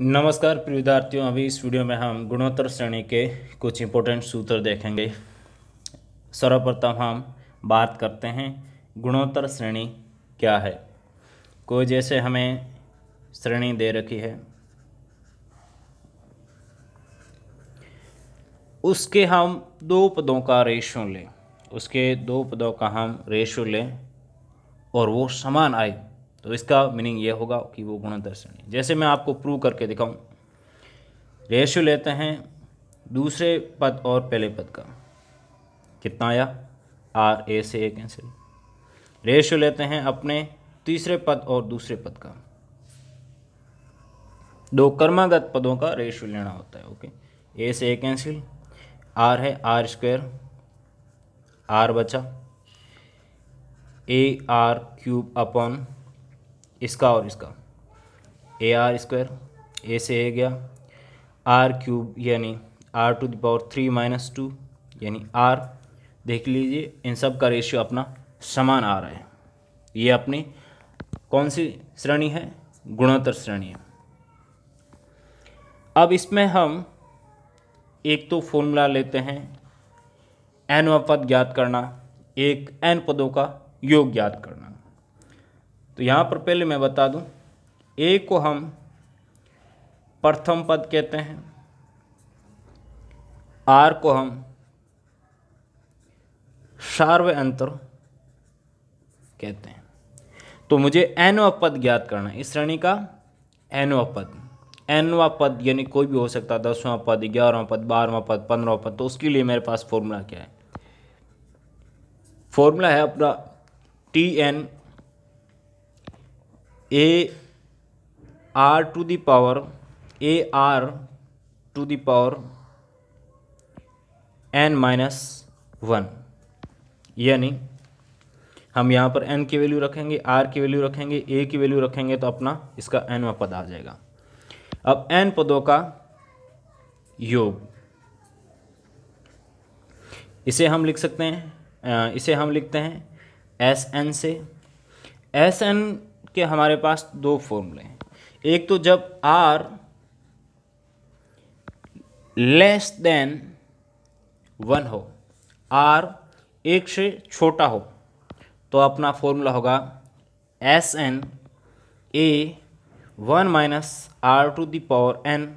नमस्कार प्रिय विद्यार्थियों अभी इस वीडियो में हम गुणोत्तर श्रेणी के कुछ इंपोर्टेंट सूत्र देखेंगे सर्वप्रथम हम बात करते हैं गुणोत्तर श्रेणी क्या है कोई जैसे हमें श्रेणी दे रखी है उसके हम दो पदों का रेशो लें उसके दो पदों का हम रेशो लें और वो समान आए तो इसका मीनिंग ये होगा कि वो गुणोत्तर श्रेणी जैसे मैं आपको प्रूव करके दिखाऊँ रेशियो लेते हैं दूसरे पद और पहले पद का कितना आया आर ए से ए कैंसिल रेशियो लेते हैं अपने तीसरे पद और दूसरे पद का दो कर्मागत पदों का रेशियो लेना होता है ओके ए से ए कैंसिल आर है आर स्क्वेयर आर बचा ए आर क्यूब अपॉन इसका और इसका ए आर स्क्वायर ए से ए गया आर क्यूब यानी r to the power three minus two यानी आर देख लीजिए इन सब का रेशियो अपना समान आ रहा है ये अपनी कौन सी श्रेणी है गुणोत्तर श्रेणी है अब इसमें हम एक तो फॉर्मूला लेते हैं एन पद ज्ञात करना एक एन पदों का योग ज्ञात करना तो यहाँ पर पहले मैं बता दूँ ए को हम प्रथम पद कहते हैं आर को हम सार्व अंतर कहते हैं तो मुझे एनवा पद ज्ञात करना है इस श्रेणी का एनवा पद एनवा पद यानी कोई भी हो सकता है दसवां पद ग्यारहवा पद बारहवा पद पंद्रहवा पद तो उसके लिए मेरे पास फॉर्मूला क्या है फॉर्मूला है अपना T n a r to the power a r to the power n minus one यानी हम यहाँ पर एन की वैल्यू रखेंगे आर की वैल्यू रखेंगे ए की वैल्यू रखेंगे तो अपना इसका व पद आ जाएगा अब एन पदों का योग इसे हम लिख सकते हैं इसे हम लिखते हैं एस एन से एस एन के हमारे पास दो फॉर्मूले हैं एक तो जब आर लेस देन वन हो आर एक से छोटा हो तो अपना फॉर्मूला होगा S n a one minus r to the power n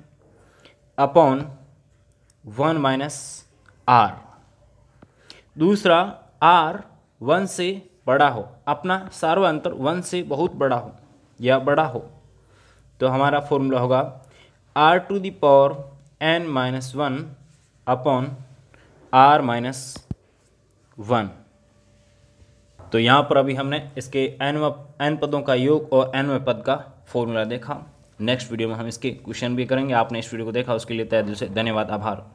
upon one minus r दूसरा आर वन से बड़ा हो अपना सार्व अंतर वन से बहुत बड़ा हो या बड़ा हो तो हमारा फॉर्मूला होगा r to the power n minus one upon r minus one तो यहाँ पर अभी हमने इसके एन एन पदों का योग और व पद का फॉर्मूला देखा नेक्स्ट वीडियो में हम इसके क्वेश्चन भी करेंगे आपने इस वीडियो को देखा उसके लिए तय दिल से धन्यवाद आभार